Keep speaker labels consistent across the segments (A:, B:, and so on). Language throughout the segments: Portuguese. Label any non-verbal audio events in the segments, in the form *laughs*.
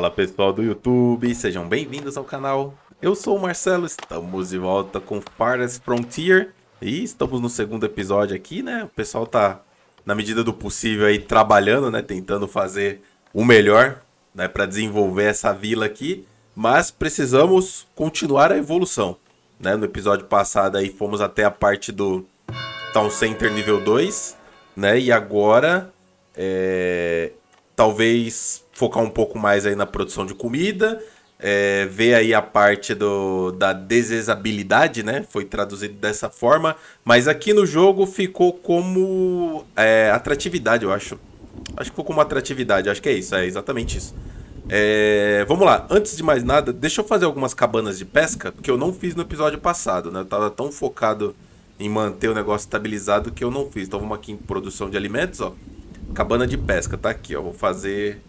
A: Fala pessoal do YouTube, sejam bem-vindos ao canal. Eu sou o Marcelo, estamos de volta com Farthest Frontier e estamos no segundo episódio aqui, né? O pessoal tá, na medida do possível, aí trabalhando, né? Tentando fazer o melhor, né? Para desenvolver essa vila aqui, mas precisamos continuar a evolução, né? No episódio passado aí fomos até a parte do Town Center nível 2, né? E agora é, talvez focar um pouco mais aí na produção de comida, é, ver aí a parte do, da desesabilidade, né? Foi traduzido dessa forma, mas aqui no jogo ficou como é, atratividade, eu acho. Acho que ficou como atratividade, acho que é isso, é exatamente isso. É, vamos lá, antes de mais nada, deixa eu fazer algumas cabanas de pesca, porque eu não fiz no episódio passado, né? Eu tava tão focado em manter o negócio estabilizado que eu não fiz. Então vamos aqui em produção de alimentos, ó cabana de pesca, tá aqui, ó. Vou fazer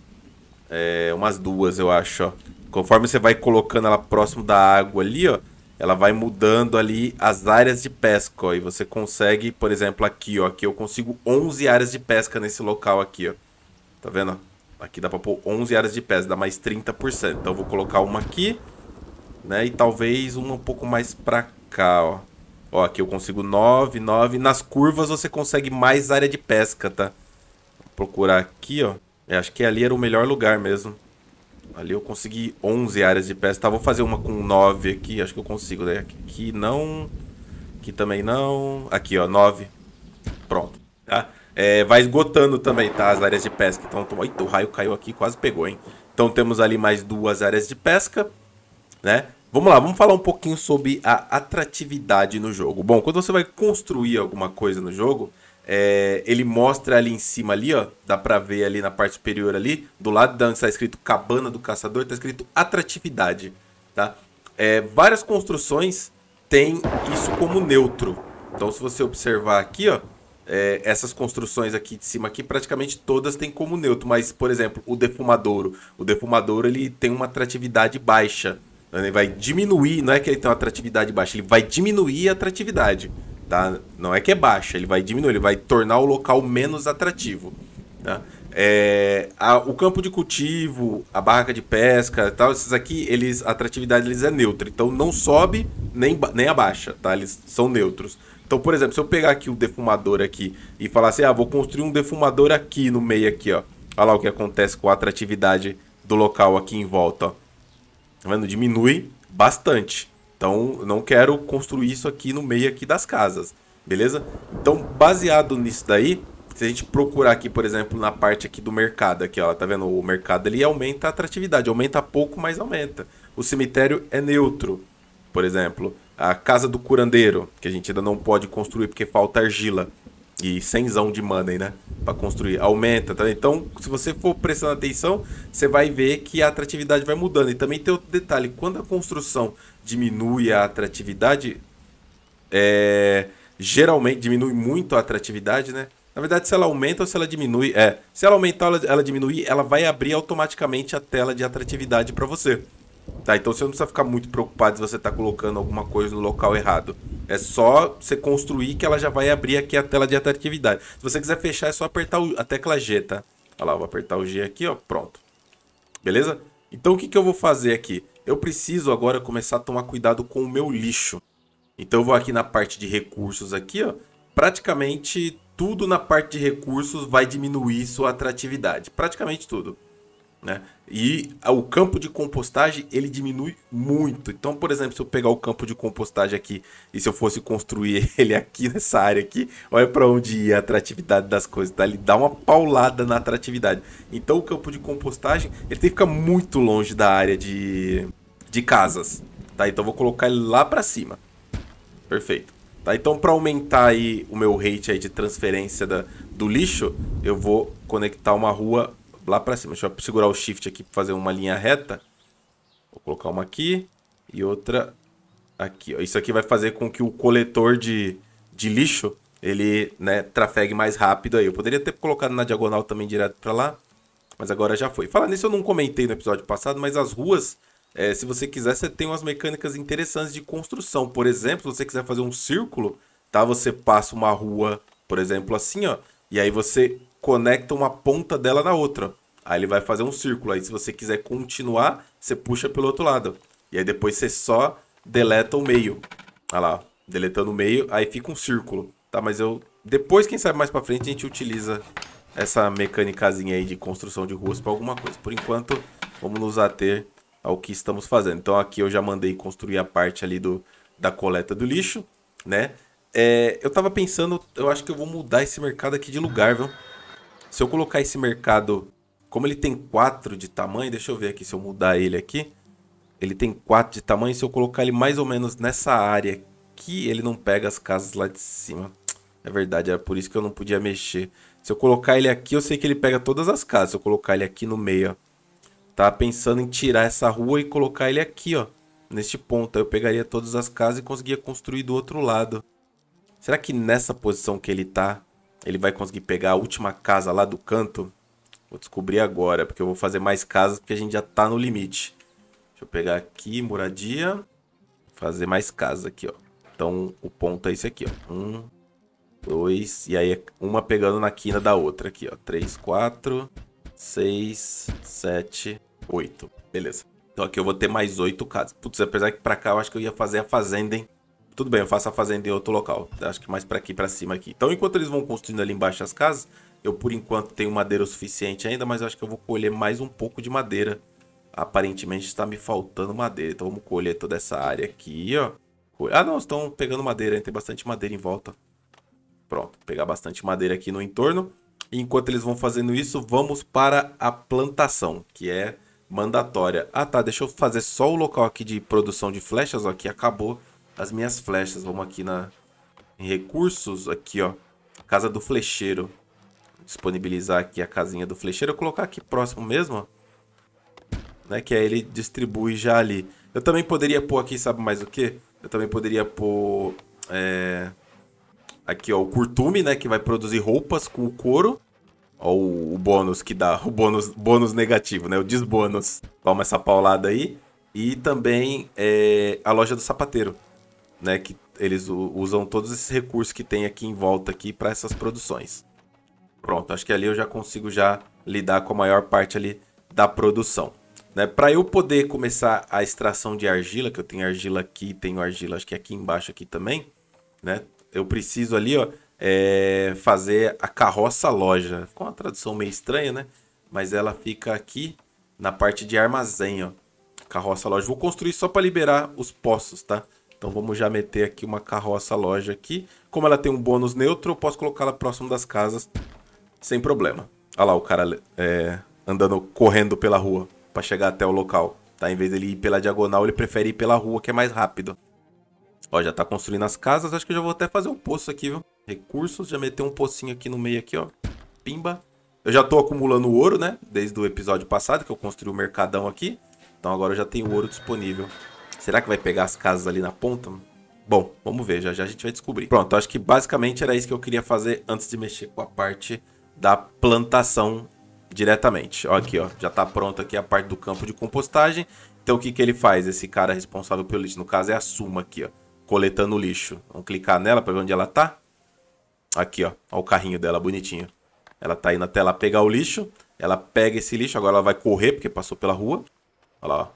A: é, umas duas, eu acho, ó. Conforme você vai colocando ela próximo da água ali, ó, ela vai mudando ali as áreas de pesca, ó. E você consegue, por exemplo, aqui, ó. Aqui eu consigo 11 áreas de pesca nesse local aqui, ó. Tá vendo? Aqui dá pra pôr 11 áreas de pesca, dá mais 30%. Então eu vou colocar uma aqui, né? E talvez uma um pouco mais pra cá, ó. Ó, aqui eu consigo 9, 9. Nas curvas você consegue mais área de pesca, tá? procurar aqui, ó. Eu é, acho que ali era o melhor lugar mesmo. Ali eu consegui 11 áreas de pesca. Tá, vou fazer uma com 9 aqui. Acho que eu consigo, né? Aqui não. Aqui também não. Aqui, ó. 9. Pronto. Tá? É, vai esgotando também, tá? As áreas de pesca. Então, tô... Eita, o raio caiu aqui. Quase pegou, hein? Então temos ali mais duas áreas de pesca, né? Vamos lá, vamos falar um pouquinho sobre a atratividade no jogo. Bom, quando você vai construir alguma coisa no jogo, é, ele mostra ali em cima ali, ó, dá para ver ali na parte superior ali, do lado da onde está escrito Cabana do Caçador, está escrito atratividade, tá? É, várias construções têm isso como neutro. Então, se você observar aqui, ó, é, essas construções aqui de cima aqui, praticamente todas têm como neutro. Mas, por exemplo, o defumadouro. O defumadouro ele tem uma atratividade baixa. Ele vai diminuir, não é que ele tem uma atratividade baixa, ele vai diminuir a atratividade. Tá? Não é que é baixa, ele vai diminuir, ele vai tornar o local menos atrativo. Tá? É, a, o campo de cultivo, a barraca de pesca e tal, esses aqui, eles, a atratividade deles é neutra. Então não sobe nem, nem abaixa, tá? Eles são neutros. Então, por exemplo, se eu pegar aqui o defumador aqui e falar assim, ah, vou construir um defumador aqui no meio aqui, ó. Olha lá o que acontece com a atratividade do local aqui em volta, ó. Tá vendo? Diminui bastante. Então, não quero construir isso aqui no meio aqui das casas, beleza? Então, baseado nisso daí, se a gente procurar aqui, por exemplo, na parte aqui do mercado, aqui, ó, tá vendo? O mercado ele aumenta a atratividade, aumenta pouco, mas aumenta. O cemitério é neutro, por exemplo. A casa do curandeiro, que a gente ainda não pode construir porque falta argila. E cenzão de money, né? Para construir. Aumenta, tá? Então, se você for prestando atenção, você vai ver que a atratividade vai mudando. E também tem outro detalhe: quando a construção diminui a atratividade, é, geralmente diminui muito a atratividade, né? Na verdade, se ela aumenta ou se ela diminui, é, se ela aumentar ou ela, ela diminuir, ela vai abrir automaticamente a tela de atratividade para você. Tá, então você não precisa ficar muito preocupado se você está colocando alguma coisa no local errado. É só você construir que ela já vai abrir aqui a tela de atratividade. Se você quiser fechar, é só apertar a tecla G, tá? Olha lá, vou apertar o G aqui, ó, pronto. Beleza? Então o que, que eu vou fazer aqui? Eu preciso agora começar a tomar cuidado com o meu lixo. Então eu vou aqui na parte de recursos aqui, ó. Praticamente tudo na parte de recursos vai diminuir sua atratividade. Praticamente tudo. Né? E o campo de compostagem ele diminui muito. Então, por exemplo, se eu pegar o campo de compostagem aqui e se eu fosse construir *laughs* ele aqui nessa área aqui, olha para onde ia a atratividade das coisas, tá? Ele dá uma paulada na atratividade. Então, o campo de compostagem ele tem que ficar muito longe da área de de casas. Tá? Então vou colocar ele lá pra cima. Perfeito. Tá? Então pra aumentar aí o meu rate aí de transferência da, do lixo, eu vou conectar uma rua lá pra cima. Deixa eu segurar o shift aqui pra fazer uma linha reta. Vou colocar uma aqui e outra aqui. Ó. Isso aqui vai fazer com que o coletor de, de lixo ele né, trafegue mais rápido aí. Eu poderia ter colocado na diagonal também direto para lá, mas agora já foi. Falando nisso, eu não comentei no episódio passado, mas as ruas é, se você quiser, você tem umas mecânicas interessantes de construção. Por exemplo, se você quiser fazer um círculo, tá? Você passa uma rua, por exemplo, assim, ó. E aí você conecta uma ponta dela na outra. Aí ele vai fazer um círculo. Aí se você quiser continuar, você puxa pelo outro lado. E aí depois você só deleta o meio. Olha lá, deletando o meio, aí fica um círculo. Tá, mas eu... Depois, quem sabe mais pra frente, a gente utiliza essa mecânicazinha aí de construção de ruas pra alguma coisa. Por enquanto, vamos nos ater ao que estamos fazendo. Então aqui eu já mandei construir a parte ali do, da coleta do lixo, né? É, eu tava pensando, eu acho que eu vou mudar esse mercado aqui de lugar, viu? Se eu colocar esse mercado, como ele tem 4 de tamanho, deixa eu ver aqui se eu mudar ele aqui. Ele tem 4 de tamanho, se eu colocar ele mais ou menos nessa área aqui, ele não pega as casas lá de cima. É verdade, era é por isso que eu não podia mexer. Se eu colocar ele aqui, eu sei que ele pega todas as casas. Se eu colocar ele aqui no meio, ó Tava tá pensando em tirar essa rua e colocar ele aqui, ó. Neste ponto. Aí eu pegaria todas as casas e conseguia construir do outro lado. Será que nessa posição que ele tá, ele vai conseguir pegar a última casa lá do canto? Vou descobrir agora, porque eu vou fazer mais casas, porque a gente já tá no limite. Deixa eu pegar aqui, moradia. Fazer mais casas aqui, ó. Então, o ponto é esse aqui, ó. Um, dois, e aí é uma pegando na quina da outra aqui, ó. Três, quatro... 6, 7, 8. Beleza. Então aqui eu vou ter mais 8 casas. Putz, apesar que pra cá eu acho que eu ia fazer a fazenda, hein? Tudo bem, eu faço a fazenda em outro local. Acho que mais pra aqui, pra cima aqui. Então enquanto eles vão construindo ali embaixo as casas, eu por enquanto tenho madeira o suficiente ainda, mas eu acho que eu vou colher mais um pouco de madeira. Aparentemente está me faltando madeira, então vamos colher toda essa área aqui, ó. Ah não, estão pegando madeira, hein? tem bastante madeira em volta. Pronto, pegar bastante madeira aqui no entorno. Enquanto eles vão fazendo isso, vamos para a plantação, que é mandatória. Ah tá, deixa eu fazer só o local aqui de produção de flechas, ó, que acabou as minhas flechas. Vamos aqui na em recursos, aqui ó, casa do flecheiro. Disponibilizar aqui a casinha do flecheiro, eu colocar aqui próximo mesmo, ó. Né, que aí ele distribui já ali. Eu também poderia pôr aqui, sabe mais o que? Eu também poderia pôr... É... Aqui, ó, o curtume, né? Que vai produzir roupas com o couro. Ó, o, o bônus que dá. O bônus, bônus negativo, né? O desbônus. Toma essa paulada aí. E também é, a loja do sapateiro, né? Que eles usam todos esses recursos que tem aqui em volta aqui para essas produções. Pronto, acho que ali eu já consigo já lidar com a maior parte ali da produção. Né? Para eu poder começar a extração de argila, que eu tenho argila aqui, tenho argila acho que aqui embaixo aqui também, né? eu preciso ali, ó, é, fazer a carroça loja. Ficou uma tradução meio estranha, né? Mas ela fica aqui na parte de armazém, ó. Carroça loja. Vou construir só para liberar os poços, tá? Então vamos já meter aqui uma carroça loja aqui. Como ela tem um bônus neutro, eu posso colocá-la próximo das casas sem problema. Olha lá o cara é, andando, correndo pela rua para chegar até o local. Tá? Em vez dele ir pela diagonal, ele prefere ir pela rua, que é mais rápido. Ó, já tá construindo as casas. Acho que eu já vou até fazer um poço aqui, viu? Recursos. Já meter um pocinho aqui no meio aqui, ó. Pimba. Eu já tô acumulando ouro, né? Desde o episódio passado que eu construí o mercadão aqui. Então agora eu já tenho ouro disponível. Será que vai pegar as casas ali na ponta? Bom, vamos ver. Já já a gente vai descobrir. Pronto, acho que basicamente era isso que eu queria fazer antes de mexer com a parte da plantação diretamente. Ó, aqui, ó. Já tá pronta aqui a parte do campo de compostagem. Então o que, que ele faz? Esse cara responsável pelo lixo, no caso, é a Suma aqui, ó coletando lixo. Vamos clicar nela para ver onde ela tá. Aqui, ó. Ó o carrinho dela, bonitinho. Ela tá indo até lá pegar o lixo. Ela pega esse lixo. Agora ela vai correr, porque passou pela rua. Olha lá, ó.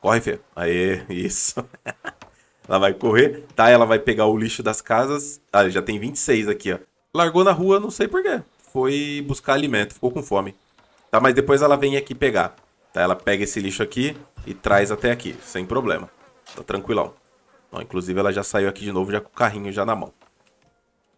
A: Corre, Fê. Aê, *laughs* isso. ela vai correr, tá? Ela vai pegar o lixo das casas. Ah, já tem 26 aqui, ó. Largou na rua, não sei porquê. Foi buscar alimento, ficou com fome. Tá, mas depois ela vem aqui pegar. Tá, ela pega esse lixo aqui e traz até aqui, sem problema. Tá tranquilão. Ó, inclusive, ela já saiu aqui de novo, já com o carrinho já na mão.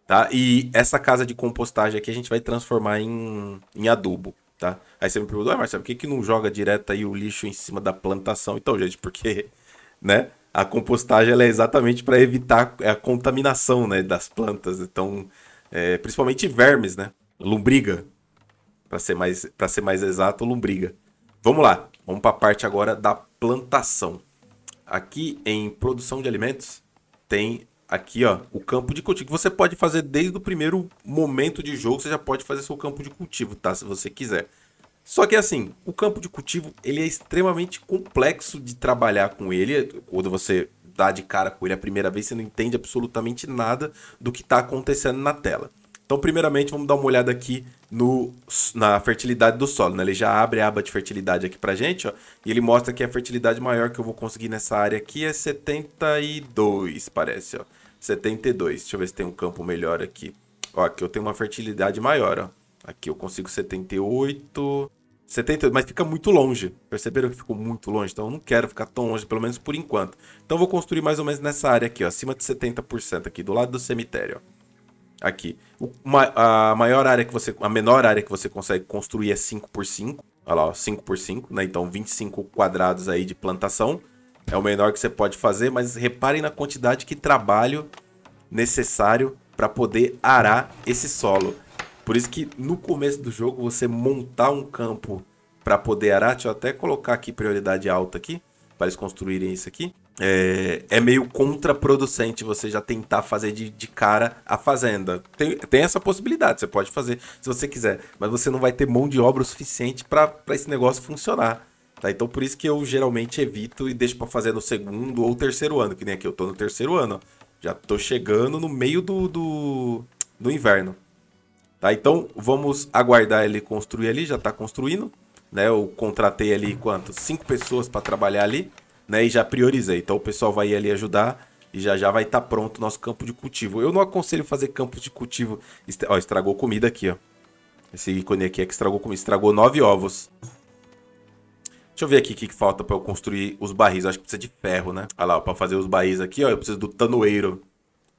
A: Tá? E essa casa de compostagem aqui a gente vai transformar em, em adubo, tá? Aí você me perguntou, ah, Marcelo, por que, que não joga direto aí o lixo em cima da plantação? Então, gente, porque, né? A compostagem ela é exatamente para evitar a contaminação né, das plantas. Então, é, principalmente vermes, né? Lombriga. Para ser, mais, ser mais exato, lombriga. Vamos lá. Vamos para a parte agora da plantação aqui em produção de alimentos, tem aqui ó, o campo de cultivo. Você pode fazer desde o primeiro momento de jogo, você já pode fazer seu campo de cultivo, tá? Se você quiser. Só que assim, o campo de cultivo ele é extremamente complexo de trabalhar com ele. Quando você dá de cara com ele a primeira vez, você não entende absolutamente nada do que está acontecendo na tela. Então, primeiramente, vamos dar uma olhada aqui no, na fertilidade do solo. Né? Ele já abre a aba de fertilidade aqui a gente, ó, e ele mostra que a fertilidade maior que eu vou conseguir nessa área aqui é 72, parece, ó. 72. Deixa eu ver se tem um campo melhor aqui. Ó, aqui eu tenho uma fertilidade maior, ó. Aqui eu consigo 78, 78, mas fica muito longe. Perceberam que ficou muito longe? Então eu não quero ficar tão longe, pelo menos por enquanto. Então eu vou construir mais ou menos nessa área aqui, ó, acima de 70% aqui, do lado do cemitério, ó aqui. O, a maior área que você. A menor área que você consegue construir é 5 por 5 Olha lá, 5 por 5 né? Então, 25 quadrados aí de plantação. É o menor que você pode fazer, mas reparem na quantidade que trabalho necessário para poder arar esse solo. Por isso que no começo do jogo você montar um campo para poder arar, deixa eu até colocar aqui prioridade alta aqui, para eles construírem isso aqui é, é, meio contraproducente você já tentar fazer de, de cara a fazenda. Tem, tem essa possibilidade, você pode fazer se você quiser, mas você não vai ter mão de obra o suficiente para esse negócio funcionar. Tá? Então por isso que eu geralmente evito e deixo para fazer no segundo ou terceiro ano, que nem aqui, eu tô no terceiro ano. Já tô chegando no meio do, do, do inverno. Tá? Então vamos aguardar ele construir ali, já tá construindo. Né? Eu contratei ali quanto? Cinco pessoas para trabalhar ali né? E já priorizei. Então o pessoal vai ali ajudar e já já vai estar tá pronto o nosso campo de cultivo. Eu não aconselho fazer campos de cultivo. Ó, estragou comida aqui, ó. Esse ícone aqui é que estragou comida. Estragou nove ovos. Deixa eu ver aqui o que, que falta para eu construir os barris. acho que precisa de ferro, né? Olha lá, para fazer os barris aqui, ó, eu preciso do tanoeiro.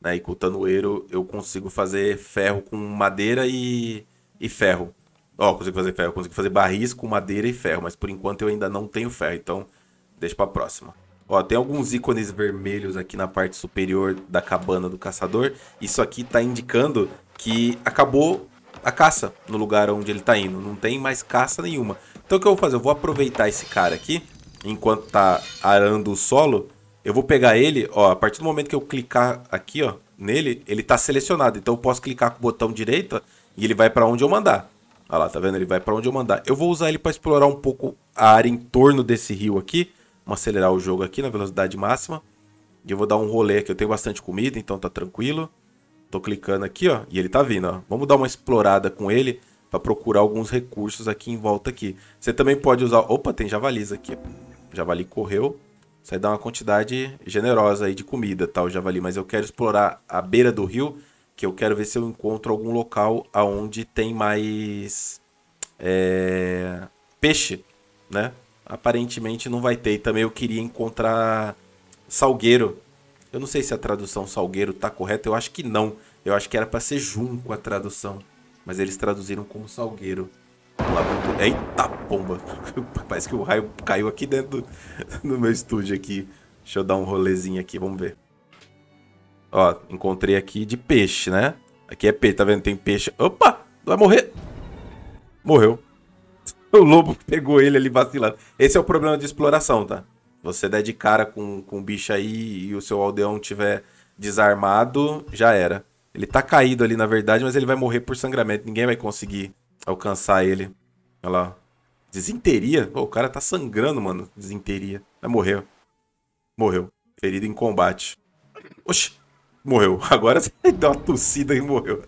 A: Né? E com o tanoeiro eu consigo fazer ferro com madeira e, e ferro. Ó, consigo fazer ferro, consigo fazer barris com madeira e ferro, mas por enquanto eu ainda não tenho ferro. Então Deixa pra próxima. Ó, tem alguns ícones vermelhos aqui na parte superior da cabana do caçador. Isso aqui tá indicando que acabou a caça no lugar onde ele tá indo. Não tem mais caça nenhuma. Então o que eu vou fazer? Eu vou aproveitar esse cara aqui, enquanto tá arando o solo. Eu vou pegar ele, ó, a partir do momento que eu clicar aqui, ó, nele, ele tá selecionado. Então eu posso clicar com o botão direito e ele vai para onde eu mandar. Olha lá, tá vendo? Ele vai para onde eu mandar. Eu vou usar ele para explorar um pouco a área em torno desse rio aqui Vamos acelerar o jogo aqui na velocidade máxima. E eu vou dar um rolê aqui. Eu tenho bastante comida, então tá tranquilo. Tô clicando aqui, ó. E ele tá vindo, ó. Vamos dar uma explorada com ele para procurar alguns recursos aqui em volta aqui. Você também pode usar... Opa, tem javalis aqui. O javali correu. Isso aí dá uma quantidade generosa aí de comida, tá? O javali. Mas eu quero explorar a beira do rio, que eu quero ver se eu encontro algum local aonde tem mais... É... Peixe, né? aparentemente não vai ter. E também eu queria encontrar Salgueiro. Eu não sei se a tradução Salgueiro tá correta, eu acho que não. Eu acho que era para ser Junco a tradução. Mas eles traduziram como Salgueiro. Eita pomba! *laughs* Parece que o raio caiu aqui dentro do, do meu estúdio aqui. Deixa eu dar um rolezinho aqui, vamos ver. Ó, encontrei aqui de peixe, né? Aqui é peixe, tá vendo? Tem peixe. Opa! Vai morrer! Morreu. *laughs* o lobo pegou ele ali vacilando. Esse é o problema de exploração, tá? Você der de cara com, com bicho aí e o seu aldeão tiver desarmado, já era. Ele tá caído ali, na verdade, mas ele vai morrer por sangramento. Ninguém vai conseguir alcançar ele. Olha lá. Desinteria? Pô, o cara tá sangrando, mano. Desinteria. Vai morrer. Morreu. Ferido em combate. Oxi. Morreu. *laughs* Agora você *laughs* deu uma tossida e morreu.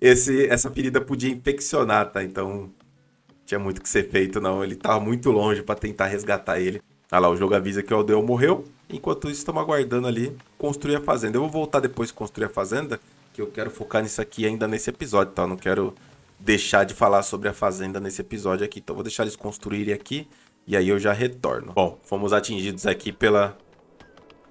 A: Esse, essa ferida podia infeccionar, tá? Então, tinha muito que ser feito, não. Ele tava muito longe para tentar resgatar ele. Olha lá, o jogo avisa que o Aldeão morreu. Enquanto isso, estamos aguardando ali construir a fazenda. Eu vou voltar depois construir a fazenda, que eu quero focar nisso aqui ainda nesse episódio, tá? Eu não quero deixar de falar sobre a fazenda nesse episódio aqui. Então, vou deixar eles construírem aqui e aí eu já retorno. Bom, fomos atingidos aqui pela,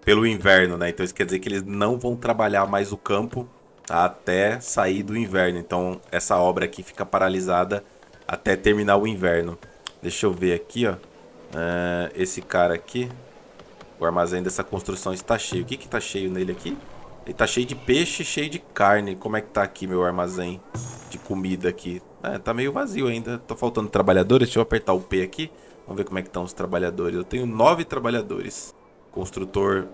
A: pelo inverno, né? Então, isso quer dizer que eles não vão trabalhar mais o campo até sair do inverno. Então, essa obra aqui fica paralisada até terminar o inverno. Deixa eu ver aqui, ó. Uh, esse cara aqui. O armazém dessa construção está cheio. O que que tá cheio nele aqui? Ele tá cheio de peixe, cheio de carne. Como é que tá aqui meu armazém de comida aqui? É, tá meio vazio ainda. Tô faltando trabalhadores. Deixa eu apertar o P aqui. Vamos ver como é que estão os trabalhadores. Eu tenho nove trabalhadores. Construtor,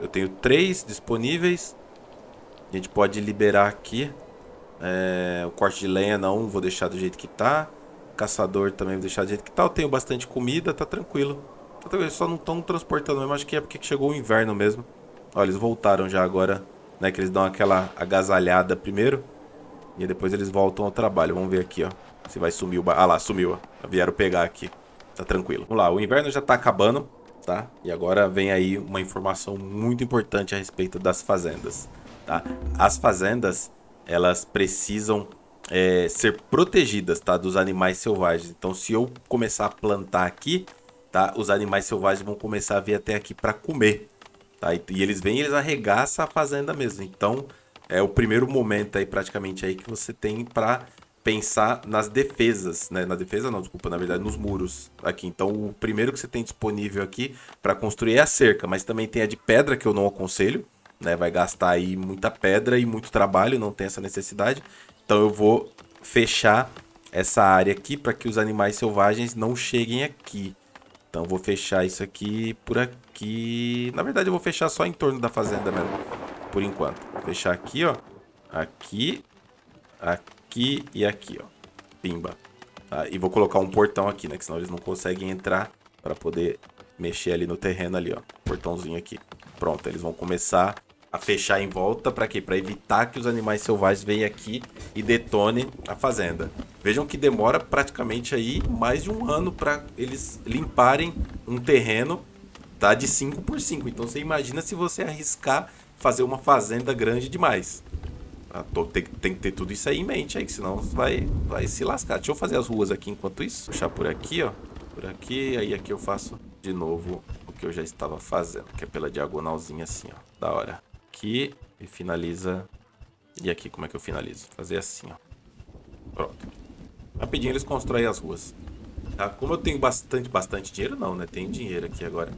A: eu tenho três disponíveis. A gente pode liberar aqui. É, o corte de lenha não, vou deixar do jeito que tá caçador também, vou deixar de jeito que tal. Tá. Tenho bastante comida, tá tranquilo. Tá tranquilo, só não estão transportando mesmo, acho que é porque chegou o inverno mesmo. Ó, eles voltaram já agora, né, que eles dão aquela agasalhada primeiro. E depois eles voltam ao trabalho. Vamos ver aqui, ó. Se vai sumir o... Ba... Ah lá, sumiu, ó. Vieram pegar aqui. Tá tranquilo. Vamos lá, o inverno já tá acabando, tá? E agora vem aí uma informação muito importante a respeito das fazendas, tá? As fazendas, elas precisam é, ser protegidas, tá? Dos animais selvagens. Então, se eu começar a plantar aqui, tá? Os animais selvagens vão começar a vir até aqui para comer, tá? E, e, eles vêm, eles arregaçam a fazenda mesmo. Então, é o primeiro momento aí, praticamente aí, que você tem para pensar nas defesas, né? Na defesa não, desculpa, na verdade, nos muros aqui. Então, o primeiro que você tem disponível aqui para construir é a cerca, mas também tem a de pedra que eu não aconselho, né? Vai gastar aí muita pedra e muito trabalho, não tem essa necessidade. Então eu vou fechar essa área aqui para que os animais selvagens não cheguem aqui. Então vou fechar isso aqui por aqui. Na verdade eu vou fechar só em torno da fazenda mesmo, por enquanto. Vou fechar aqui, ó. Aqui, aqui e aqui, ó. Pimba. Tá? E vou colocar um portão aqui, né? Que senão eles não conseguem entrar para poder mexer ali no terreno ali, ó. Portãozinho aqui. Pronto, eles vão começar a fechar em volta para quê? Para evitar que os animais selvagens venham aqui e detonem a fazenda. Vejam que demora praticamente aí mais de um ano para eles limparem um terreno tá de 5 por 5. Então você imagina se você arriscar fazer uma fazenda grande demais. Ah, tem, tem, que ter tudo isso aí em mente aí, que senão vai, vai se lascar. Deixa eu fazer as ruas aqui enquanto isso. Puxar por aqui, ó. Por aqui, aí aqui eu faço de novo o que eu já estava fazendo, que é pela diagonalzinha assim, ó. Da hora aqui e finaliza. E aqui, como é que eu finalizo? Fazer assim, ó. Pronto. Rapidinho eles constroem as ruas. Tá? Como eu tenho bastante, bastante dinheiro, não, né? Tem dinheiro aqui agora.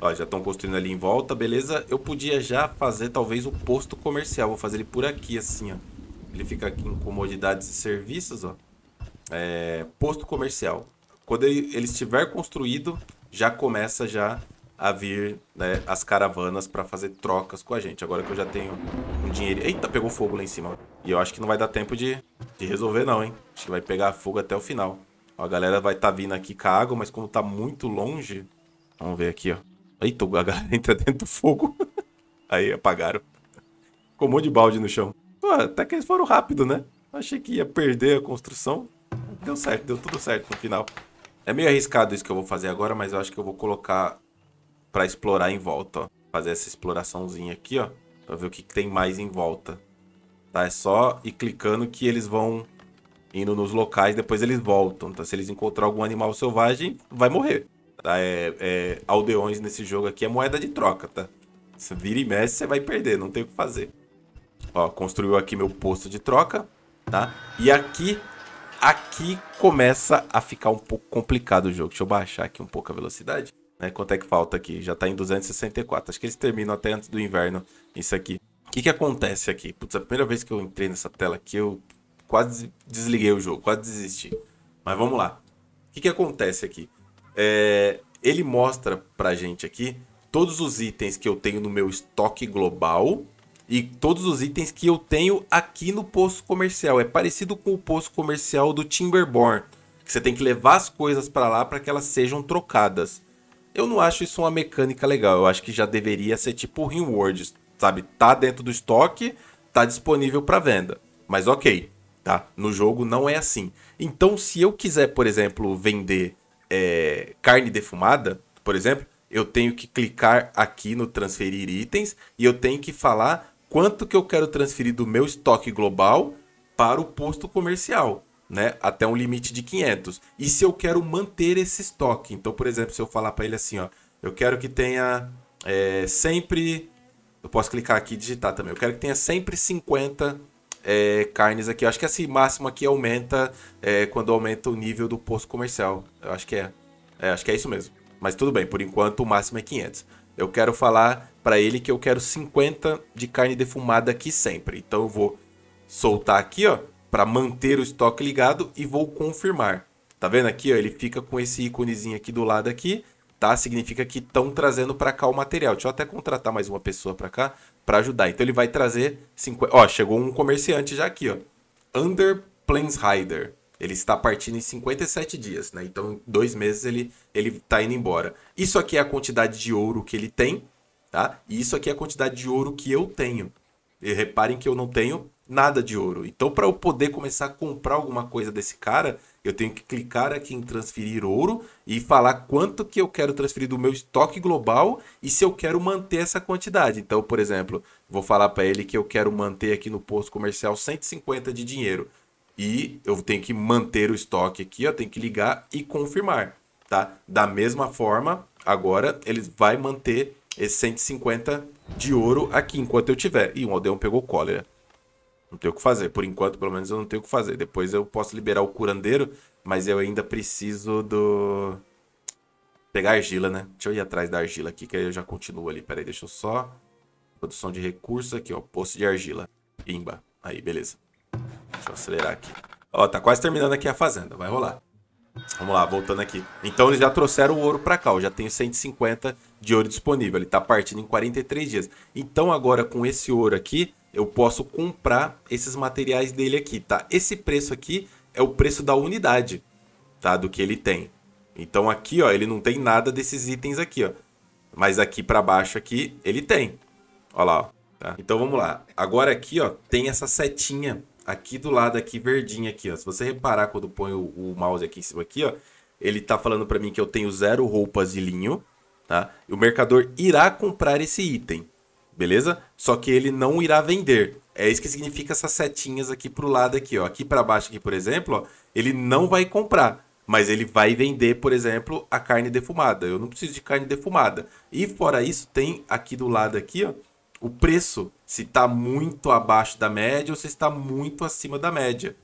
A: Ó, já estão construindo ali em volta, beleza? Eu podia já fazer talvez o posto comercial. Vou fazer ele por aqui, assim, ó. Ele fica aqui em comodidades e serviços, ó. É, posto comercial. Quando ele, estiver construído, já começa já a vir né, as caravanas para fazer trocas com a gente. Agora que eu já tenho um dinheiro. Eita, pegou fogo lá em cima. E eu acho que não vai dar tempo de, de resolver, não, hein? Acho que vai pegar fogo até o final. Ó, a galera vai estar tá vindo aqui com a água, mas como tá muito longe. Vamos ver aqui, ó. Eita, a *laughs* galera entra dentro do fogo. *laughs* Aí apagaram. Ficou um monte de balde no chão. Pô, até que eles foram rápido, né? Achei que ia perder a construção. Deu certo, deu tudo certo no final. É meio arriscado isso que eu vou fazer agora, mas eu acho que eu vou colocar para explorar em volta, ó. Fazer essa exploraçãozinha aqui, ó, para ver o que, que tem mais em volta. Tá? É só ir clicando que eles vão indo nos locais, depois eles voltam, tá? Se eles encontrar algum animal selvagem, vai morrer. Tá? É, é, aldeões nesse jogo aqui é moeda de troca, tá? Você vira e mexe, você vai perder, não tem o que fazer. Ó, construiu aqui meu posto de troca, tá? E aqui, aqui começa a ficar um pouco complicado o jogo. Deixa eu baixar aqui um pouco a velocidade. Né? Quanto é que falta aqui? Já está em 264. Acho que eles terminam até antes do inverno isso aqui. O que, que acontece aqui? Putz, a primeira vez que eu entrei nessa tela aqui, eu quase desliguei o jogo, quase desisti. Mas vamos lá. O que, que acontece aqui? É, ele mostra pra gente aqui todos os itens que eu tenho no meu estoque global e todos os itens que eu tenho aqui no posto comercial. É parecido com o posto comercial do Timberborn. Que você tem que levar as coisas para lá para que elas sejam trocadas eu não acho isso uma mecânica legal. Eu acho que já deveria ser tipo rewards, sabe? Tá dentro do estoque, tá disponível para venda. Mas ok, tá? No jogo não é assim. Então, se eu quiser, por exemplo, vender é, carne defumada, por exemplo, eu tenho que clicar aqui no transferir itens e eu tenho que falar quanto que eu quero transferir do meu estoque global para o posto comercial né, até um limite de 500. E se eu quero manter esse estoque? Então, por exemplo, se eu falar para ele assim, ó, eu quero que tenha é, sempre. Eu posso clicar aqui e digitar também. Eu quero que tenha sempre 50 é, carnes aqui. Eu acho que esse máximo aqui aumenta é, quando aumenta o nível do posto comercial. Eu acho que é. é. Acho que é isso mesmo. Mas tudo bem, por enquanto o máximo é 500. Eu quero falar para ele que eu quero 50 de carne defumada aqui sempre. Então eu vou soltar aqui, ó para manter o estoque ligado e vou confirmar. Tá vendo aqui, ó, ele fica com esse íconezinho aqui do lado aqui, tá? Significa que estão trazendo para cá o material. Deixa eu até contratar mais uma pessoa para cá para ajudar. Então ele vai trazer 50, ó, chegou um comerciante já aqui, ó. Under Plains Rider. Ele está partindo em 57 dias, né? Então, em dois meses ele ele tá indo embora. Isso aqui é a quantidade de ouro que ele tem, tá? E isso aqui é a quantidade de ouro que eu tenho. E reparem que eu não tenho nada de ouro. Então, para eu poder começar a comprar alguma coisa desse cara, eu tenho que clicar aqui em transferir ouro e falar quanto que eu quero transferir do meu estoque global e se eu quero manter essa quantidade. Então, por exemplo, vou falar para ele que eu quero manter aqui no posto comercial 150 de dinheiro. E eu tenho que manter o estoque aqui, eu tenho que ligar e confirmar, tá? Da mesma forma, agora ele vai manter esse 150 de ouro aqui enquanto eu tiver. E o aldeão pegou cólera. Não tenho o que fazer. Por enquanto, pelo menos, eu não tenho o que fazer. Depois eu posso liberar o curandeiro, mas eu ainda preciso do. Pegar argila, né? Deixa eu ir atrás da argila aqui, que aí eu já continuo ali. Pera aí, deixa eu só. Produção de recurso aqui, ó. Poço de argila. Pimba. Aí, beleza. Deixa eu acelerar aqui. Ó, tá quase terminando aqui a fazenda. Vai rolar. Vamos lá, voltando aqui. Então eles já trouxeram o ouro para cá. Eu já tenho 150 de ouro disponível. Ele tá partindo em 43 dias. Então agora com esse ouro aqui, eu posso comprar esses materiais dele aqui, tá? Esse preço aqui é o preço da unidade, tá? Do que ele tem. Então aqui, ó, ele não tem nada desses itens aqui, ó. Mas aqui para baixo aqui, ele tem. Ó lá, ó. Tá? Então vamos lá. Agora aqui, ó, tem essa setinha aqui do lado aqui verdinha aqui, ó. Se você reparar quando põe o, o mouse aqui em cima aqui, ó, ele tá falando para mim que eu tenho zero roupas de linho, tá? E o mercador irá comprar esse item beleza? Só que ele não irá vender. É isso que significa essas setinhas aqui para o lado aqui, ó. Aqui para baixo aqui, por exemplo, ó, ele não vai comprar, mas ele vai vender, por exemplo, a carne defumada. Eu não preciso de carne defumada. E fora isso, tem aqui do lado aqui, ó, o preço, se está muito abaixo da média ou se está muito acima da média.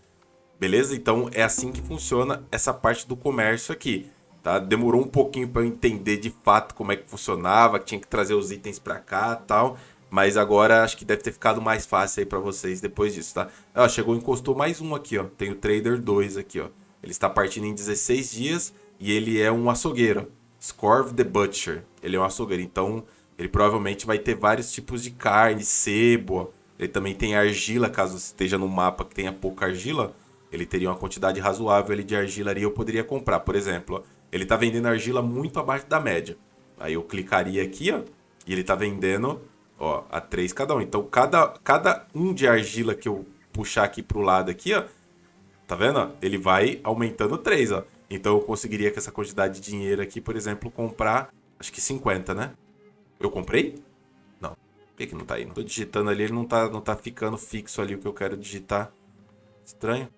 A: Beleza? Então é assim que funciona essa parte do comércio aqui. Tá? Demorou um pouquinho para eu entender de fato como é que funcionava, que tinha que trazer os itens para cá, tal. Mas agora acho que deve ter ficado mais fácil aí para vocês depois disso, tá? Ó, chegou, encostou mais um aqui, ó. Tem o Trader 2 aqui, ó. Ele está partindo em 16 dias e ele é um açougueiro. Scorv the Butcher. Ele é um açougueiro, então ele provavelmente vai ter vários tipos de carne, sebo. Ele também tem argila, caso esteja no mapa que tenha pouca argila. Ele teria uma quantidade razoável de argila ali eu poderia comprar, por exemplo. Ó ele está vendendo argila muito abaixo da média. Aí eu clicaria aqui, ó, e ele está vendendo ó, a 3 cada um. Então, cada, cada um de argila que eu puxar aqui para o lado aqui, ó, tá vendo? Ele vai aumentando 3, ó. Então, eu conseguiria com essa quantidade de dinheiro aqui, por exemplo, comprar, acho que 50, né? Eu comprei? Não. Por que, que não está indo? Tô digitando ali, ele não está não tá ficando fixo ali o que eu quero digitar. Estranho.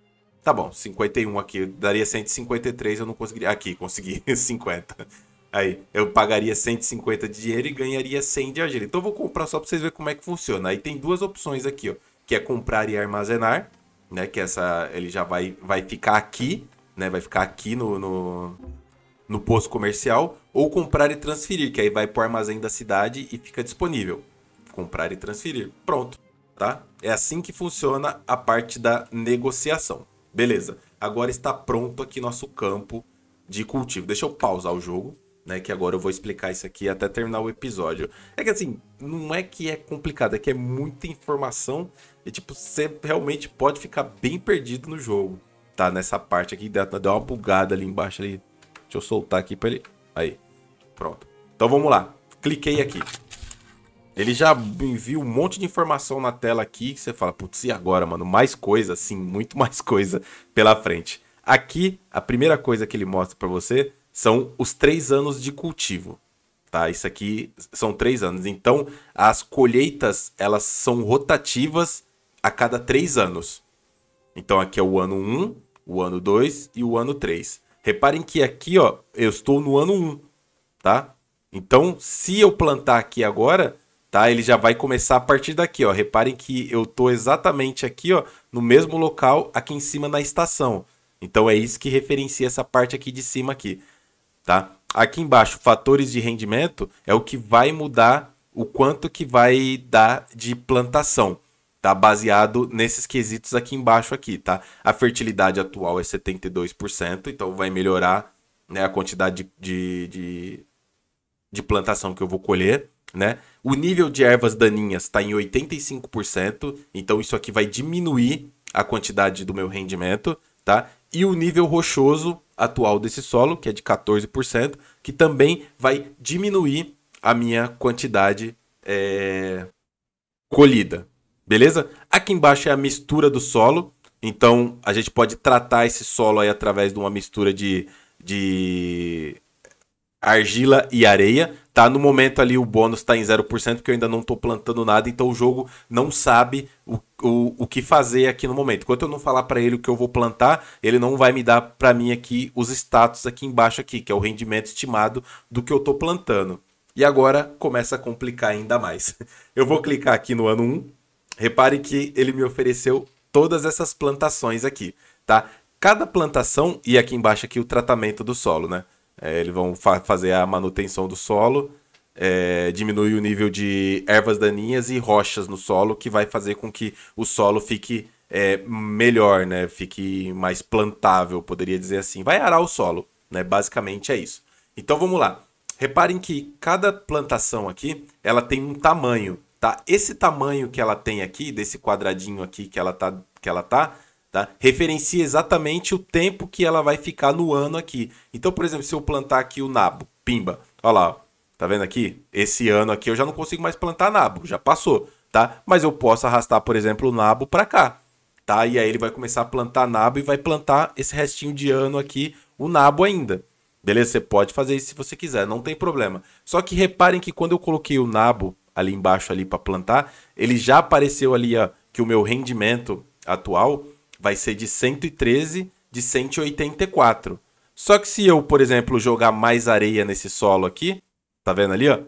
A: Tá bom, 51 aqui, daria 153, eu não conseguiria. Aqui, consegui 50. *laughs* Aí, eu pagaria 150 de dinheiro e ganharia 100 de argila. Então, eu vou comprar só para vocês verem como é que funciona. Aí tem duas opções aqui, ó. Que é comprar e armazenar, né? Que essa, ele já vai, vai ficar aqui, né? Vai ficar aqui no, no, no posto comercial. Ou comprar e transferir, que aí vai para o armazém da cidade e fica disponível. Comprar e transferir. Pronto, tá? É assim que funciona a parte da negociação. Beleza. Agora está pronto aqui nosso campo de cultivo. Deixa eu pausar o jogo, né? Que agora eu vou explicar isso aqui até terminar o episódio. É que assim, não é que é complicado, é que é muita informação e tipo, você realmente pode ficar bem perdido no jogo. Tá nessa parte aqui, dá, uma bugada ali embaixo ali. Deixa eu soltar aqui para ele. Aí. Pronto. Então vamos lá. Cliquei aqui. Ele já envia um monte de informação na tela aqui que você fala, putz, e agora, mano? Mais coisa, sim, muito *laughs* mais coisa pela frente. Aqui, a primeira coisa que ele mostra para você são os três anos de cultivo. Tá, isso aqui são três anos. Então, as colheitas, elas são rotativas a cada três anos. Então, aqui é o ano 1, o ano 2 e o ano 3. Reparem que aqui, ó, eu estou no ano 1, tá? Então, se eu plantar aqui agora, tá? Ele já vai começar a partir daqui, ó. Reparem que eu tô exatamente aqui, ó, no mesmo local, aqui em cima na estação. Então é isso que referencia essa parte aqui de cima aqui, tá? Aqui embaixo, fatores de rendimento é o que vai mudar o quanto que vai dar de plantação, tá? Baseado nesses quesitos aqui embaixo aqui, tá? A fertilidade atual é 72%, então vai melhorar né, a quantidade de, de, de, de plantação que eu vou colher né? O nível de ervas daninhas está em 85%, então isso aqui vai diminuir a quantidade do meu rendimento, tá? E o nível rochoso atual desse solo, que é de 14%, que também vai diminuir a minha quantidade é... colhida, beleza? Aqui embaixo é a mistura do solo, então a gente pode tratar esse solo aí através de uma mistura de, de argila e areia. Tá no momento ali o bônus tá em 0%, porque eu ainda não tô plantando nada, então o jogo não sabe o, o, o que fazer aqui no momento. Enquanto eu não falar para ele o que eu vou plantar, ele não vai me dar para mim aqui os status aqui embaixo aqui, que é o rendimento estimado do que eu tô plantando. E agora começa a complicar ainda mais. *laughs* Eu vou clicar aqui no ano 1. Repare que ele me ofereceu todas essas plantações aqui, tá? Cada plantação e aqui embaixo aqui o tratamento do solo, né? É, eles vão fa fazer a manutenção do solo, é, diminui o nível de ervas daninhas e rochas no solo, que vai fazer com que o solo fique é, melhor, né? Fique mais plantável, poderia dizer assim. Vai arar o solo, né? Basicamente é isso. Então vamos lá. Reparem que cada plantação aqui, ela tem um tamanho, tá? Esse tamanho que ela tem aqui, desse quadradinho aqui que ela tá, que ela tá, tá? Referencia exatamente o tempo que ela vai ficar no ano aqui. Então, por exemplo, se eu plantar aqui o nabo, pimba, olha lá, tá vendo aqui? Esse ano aqui eu já não consigo mais plantar nabo, já passou, tá? Mas eu posso arrastar, por exemplo, o nabo para cá, tá? E aí ele vai começar a plantar nabo e vai plantar esse restinho de ano aqui, o nabo ainda. Beleza? Você pode fazer isso se você quiser, não tem problema. Só que reparem que quando eu coloquei o nabo ali embaixo ali para plantar, ele já apareceu ali ó, que o meu rendimento atual vai ser de 113 de 184. Só que se eu, por exemplo, jogar mais areia nesse solo aqui, tá vendo ali, ó?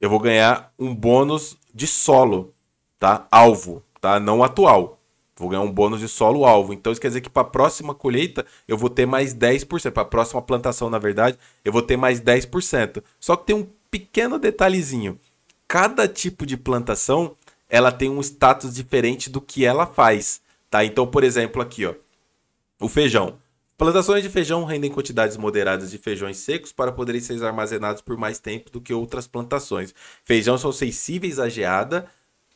A: Eu vou ganhar um bônus de solo, tá? Alvo, tá? Não atual. Vou ganhar um bônus de solo alvo. Então isso quer dizer que para a próxima colheita eu vou ter mais 10%. Para a próxima plantação, na verdade, eu vou ter mais 10%. Só que tem um pequeno detalhezinho. Cada tipo de plantação, ela tem um status diferente do que ela faz. Tá? Então, por exemplo, aqui, ó, o feijão. Plantações de feijão rendem quantidades moderadas de feijões secos para poderem ser armazenados por mais tempo do que outras plantações. Feijão são sensíveis à geada.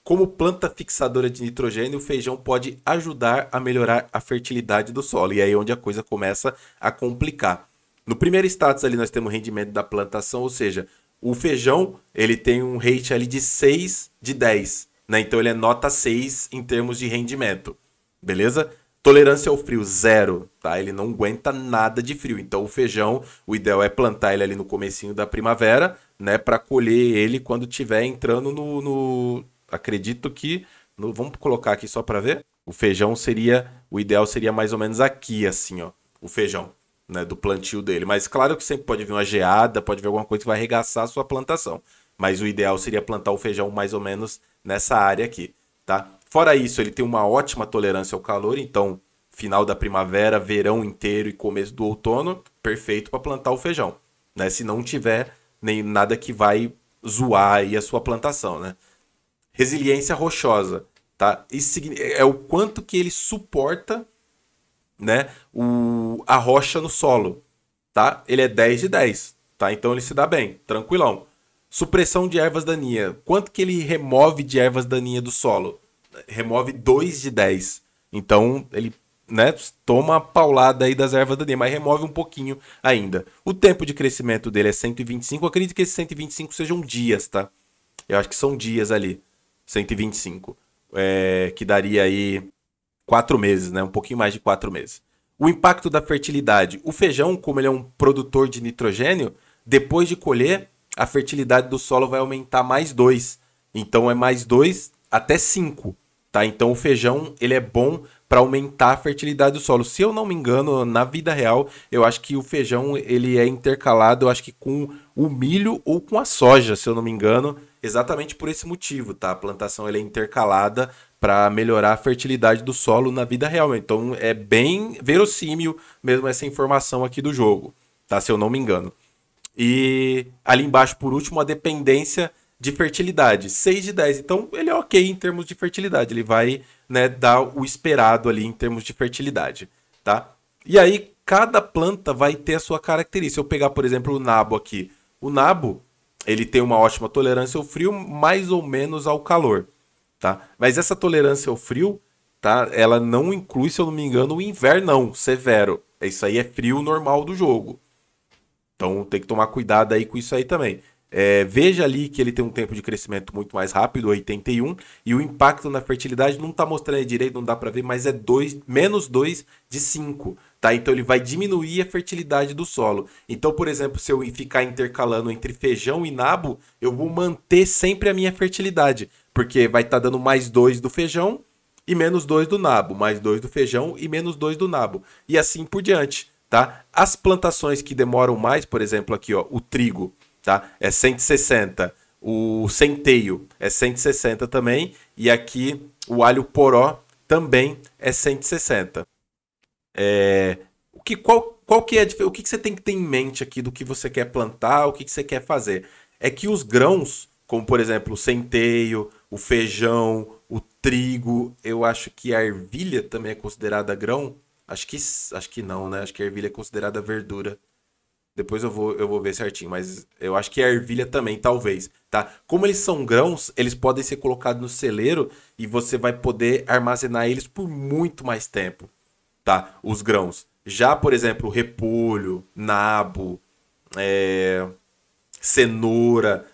A: Como planta fixadora de nitrogênio, o feijão pode ajudar a melhorar a fertilidade do solo. E é aí é onde a coisa começa a complicar. No primeiro status ali nós temos o rendimento da plantação, ou seja, o feijão ele tem um rate ali de 6 de 10. Né? Então ele é nota 6 em termos de rendimento beleza? Tolerância ao frio, zero, tá? Ele não aguenta nada de frio. Então o feijão, o ideal é plantar ele ali no comecinho da primavera, né? para colher ele quando tiver entrando no... no... Acredito que... No... Vamos colocar aqui só para ver? O feijão seria... O ideal seria mais ou menos aqui, assim, ó. O feijão, né? Do plantio dele. Mas claro que sempre pode vir uma geada, pode vir alguma coisa que vai arregaçar a sua plantação. Mas o ideal seria plantar o feijão mais ou menos nessa área aqui, tá? Fora isso, ele tem uma ótima tolerância ao calor, então final da primavera, verão inteiro e começo do outono, perfeito para plantar o feijão, né? Se não tiver nem nada que vai zoar aí a sua plantação, né? Resiliência rochosa, tá? Isso é o quanto que ele suporta, né, o, a rocha no solo, tá? Ele é 10 de 10, tá? Então ele se dá bem, tranquilão. Supressão de ervas daninha, quanto que ele remove de ervas daninha do solo? remove 2 de 10. Então, ele né, toma a paulada aí das ervas daninhas, mas remove um pouquinho ainda. O tempo de crescimento dele é 125. Eu acredito que esses 125 sejam dias, tá? Eu acho que são dias ali. 125. É, que daria aí quatro meses, né? Um pouquinho mais de quatro meses. O impacto da fertilidade. O feijão, como ele é um produtor de nitrogênio, depois de colher, a fertilidade do solo vai aumentar mais 2. Então é mais 2 até 5, tá? Então o feijão, ele é bom para aumentar a fertilidade do solo. Se eu não me engano, na vida real, eu acho que o feijão, ele é intercalado, eu acho que com o milho ou com a soja, se eu não me engano, exatamente por esse motivo, tá? A plantação ela é intercalada para melhorar a fertilidade do solo na vida real. Então é bem verossímil mesmo essa informação aqui do jogo, tá? Se eu não me engano. E ali embaixo, por último, a dependência de fertilidade, 6 de 10. Então, ele é ok em termos de fertilidade, ele vai né, dar o esperado ali em termos de fertilidade, tá? E aí, cada planta vai ter a sua característica. Se eu pegar, por exemplo, o nabo aqui, o nabo, ele tem uma ótima tolerância ao frio, mais ou menos ao calor, tá? Mas essa tolerância ao frio, tá? Ela não inclui, se eu não me engano, o inverno severo. Isso aí é frio normal do jogo. Então, tem que tomar cuidado aí com isso aí também. É, veja ali que ele tem um tempo de crescimento muito mais rápido, 81, e o impacto na fertilidade não está mostrando direito, não dá para ver, mas é dois, menos 2 de 5. Tá? Então ele vai diminuir a fertilidade do solo. Então, por exemplo, se eu ficar intercalando entre feijão e nabo, eu vou manter sempre a minha fertilidade, porque vai estar tá dando mais 2 do feijão e menos 2 do nabo, mais 2 do feijão e menos 2 do nabo, e assim por diante. Tá? As plantações que demoram mais, por exemplo, aqui ó, o trigo tá? É 160. O centeio é 160 também. E aqui o alho poró também é 160. É, o que, qual, qual que é o que, que você tem que ter em mente aqui do que você quer plantar, o que, que você quer fazer? É que os grãos, como por exemplo o centeio, o feijão, o trigo, eu acho que a ervilha também é considerada grão. Acho que, acho que não, né? Acho que a ervilha é considerada verdura. Depois eu vou, eu vou ver certinho, mas eu acho que é ervilha também, talvez, tá? Como eles são grãos, eles podem ser colocados no celeiro e você vai poder armazenar eles por muito mais tempo, tá? Os grãos. Já, por exemplo, repolho, nabo, é... cenoura,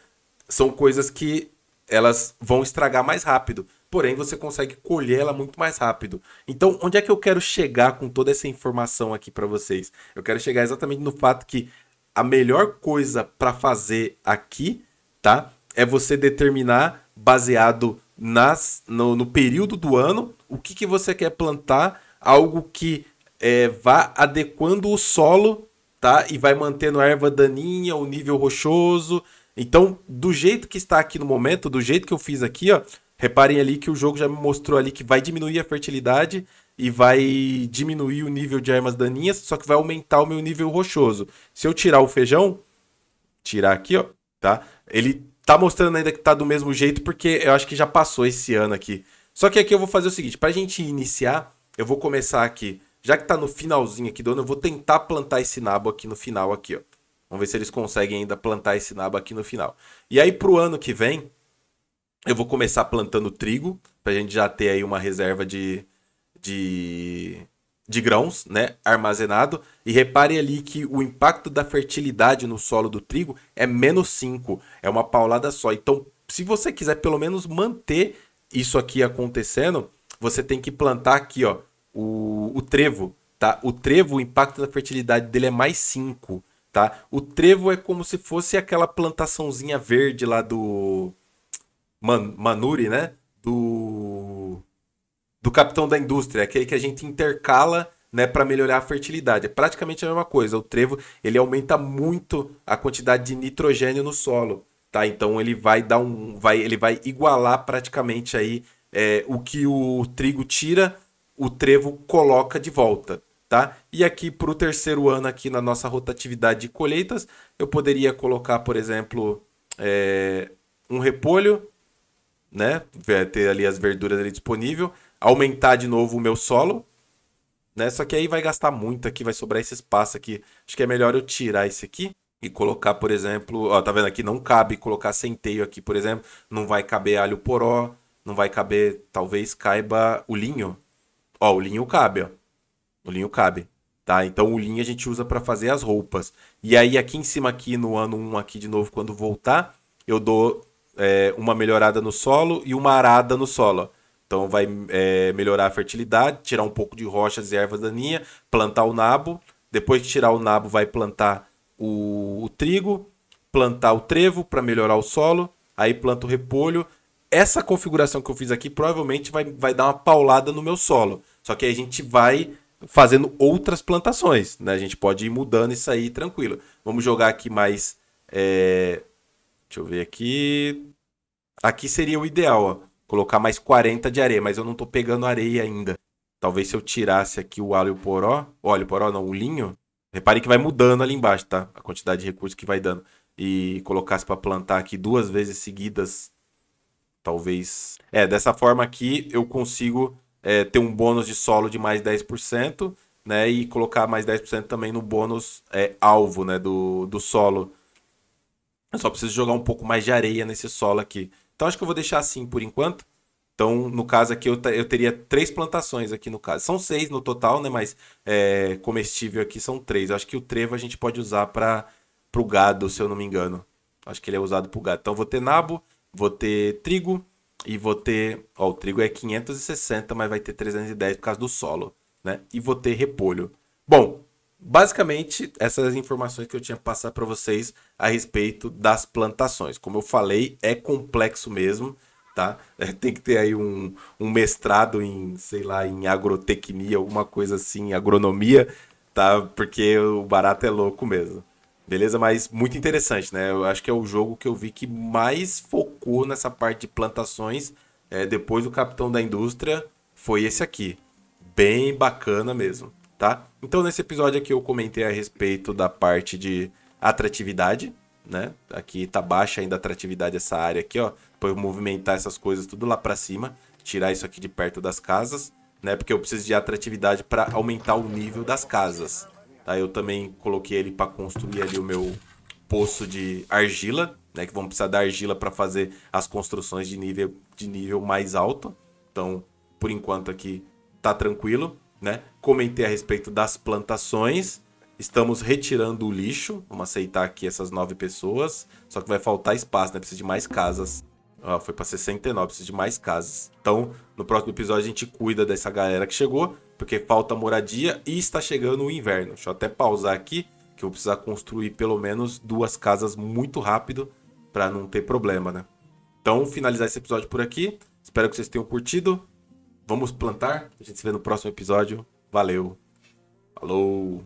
A: são coisas que elas vão estragar mais rápido porém você consegue colher ela muito mais rápido. Então, onde é que eu quero chegar com toda essa informação aqui para vocês? Eu quero chegar exatamente no fato que a melhor coisa para fazer aqui, tá? É você determinar baseado nas no, no período do ano o que, que você quer plantar, algo que é, vá adequando o solo, tá? E vai mantendo a erva daninha, o nível rochoso. Então, do jeito que está aqui no momento, do jeito que eu fiz aqui, ó, Reparem ali que o jogo já mostrou ali que vai diminuir a fertilidade e vai diminuir o nível de armas daninhas, só que vai aumentar o meu nível rochoso. Se eu tirar o feijão, tirar aqui, ó, tá? Ele tá mostrando ainda que tá do mesmo jeito, porque eu acho que já passou esse ano aqui. Só que aqui eu vou fazer o seguinte, pra gente iniciar, eu vou começar aqui, já que tá no finalzinho aqui do ano, eu vou tentar plantar esse nabo aqui no final aqui, ó. Vamos ver se eles conseguem ainda plantar esse nabo aqui no final. E aí pro ano que vem, eu vou começar plantando trigo, para a gente já ter aí uma reserva de, de, de grãos né, armazenado. E repare ali que o impacto da fertilidade no solo do trigo é menos 5, é uma paulada só. Então, se você quiser pelo menos manter isso aqui acontecendo, você tem que plantar aqui ó, o, o trevo. Tá? O trevo, o impacto da fertilidade dele é mais 5. Tá? O trevo é como se fosse aquela plantaçãozinha verde lá do Man Manuri, né? Do, do Capitão da Indústria, aquele é que a gente intercala né, para melhorar a fertilidade. É praticamente a mesma coisa. O trevo ele aumenta muito a quantidade de nitrogênio no solo, tá? Então ele vai dar um, vai, ele vai igualar praticamente aí é, o que o trigo tira, o trevo coloca de volta, tá? E aqui para o terceiro ano aqui na nossa rotatividade de colheitas, eu poderia colocar, por exemplo, é, um repolho né? Ter ali as verduras ali disponível, aumentar de novo o meu solo, né? Só que aí vai gastar muito aqui, vai sobrar esse espaço aqui. Acho que é melhor eu tirar esse aqui e colocar, por exemplo, ó, tá vendo aqui? Não cabe colocar centeio aqui, por exemplo. Não vai caber alho poró, não vai caber, talvez caiba o linho. Ó, o linho cabe, ó. O linho cabe, tá? Então o linho a gente usa para fazer as roupas. E aí aqui em cima aqui no ano 1 aqui de novo quando voltar, eu dou é, uma melhorada no solo e uma arada no solo. Então vai é, melhorar a fertilidade, tirar um pouco de rochas e ervas daninhas, plantar o nabo. Depois de tirar o nabo, vai plantar o, o trigo, plantar o trevo para melhorar o solo, aí planta o repolho. Essa configuração que eu fiz aqui provavelmente vai, vai dar uma paulada no meu solo. Só que aí a gente vai fazendo outras plantações, né? A gente pode ir mudando isso aí tranquilo. Vamos jogar aqui mais é, Deixa eu ver aqui. Aqui seria o ideal, ó. Colocar mais 40 de areia, mas eu não tô pegando areia ainda. Talvez se eu tirasse aqui o alho poró, o poró não, o linho, repare que vai mudando ali embaixo, tá? A quantidade de recursos que vai dando. E colocasse para plantar aqui duas vezes seguidas, talvez... É, dessa forma aqui eu consigo é, ter um bônus de solo de mais 10%, né? E colocar mais 10% também no bônus é, alvo, né? Do, do solo eu só preciso jogar um pouco mais de areia nesse solo aqui. Então acho que eu vou deixar assim por enquanto. Então, no caso aqui, eu, eu teria três plantações aqui no caso. São seis no total, né? Mas é, comestível aqui são três. Eu acho que o trevo a gente pode usar para o gado, se eu não me engano. Acho que ele é usado para o gado. Então, vou ter nabo, vou ter trigo e vou ter... Ó, o trigo é 560, mas vai ter 310 por causa do solo, né? E vou ter repolho. Bom, basicamente, essas informações que eu tinha passar para vocês a respeito das plantações. Como eu falei, é complexo mesmo, tá? *laughs* É, tem que ter aí um, um mestrado em, sei lá, em agrotecnia, alguma coisa assim, agronomia, tá? Porque o barato é louco mesmo. Beleza? Mas muito interessante, né? Eu acho que é o jogo que eu vi que mais focou nessa parte de plantações. É, depois do Capitão da Indústria, foi esse aqui. Bem bacana mesmo tá? Então nesse episódio aqui eu comentei a respeito da parte de atratividade, né? Aqui tá baixa ainda a atratividade essa área aqui, ó. Pra eu movimentar essas coisas tudo lá para cima, tirar isso aqui de perto das casas, né? Porque eu preciso de atratividade para aumentar o nível das casas, tá? Eu também coloquei ele para construir ali o meu poço de argila, né? Que vão precisar da argila para fazer as construções de nível de nível mais alto. Então, por enquanto aqui tá tranquilo né? Comentei a respeito das plantações. Estamos retirando o lixo. Vamos aceitar aqui essas nove pessoas. Só que vai faltar espaço, né? Precisa de mais casas. Ah, foi para 69, precisa de mais casas. Então, no próximo episódio a gente cuida dessa galera que chegou, porque falta moradia e está chegando o inverno. Deixa eu até pausar aqui, que eu vou precisar construir pelo menos duas casas muito rápido para não ter problema, né? Então, finalizar esse episódio por aqui. Espero que vocês tenham curtido. Vamos plantar. A gente se vê no próximo episódio. Valeu. Falou.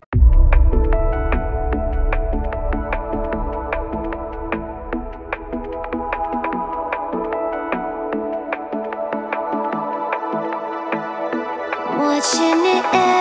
A: Watching it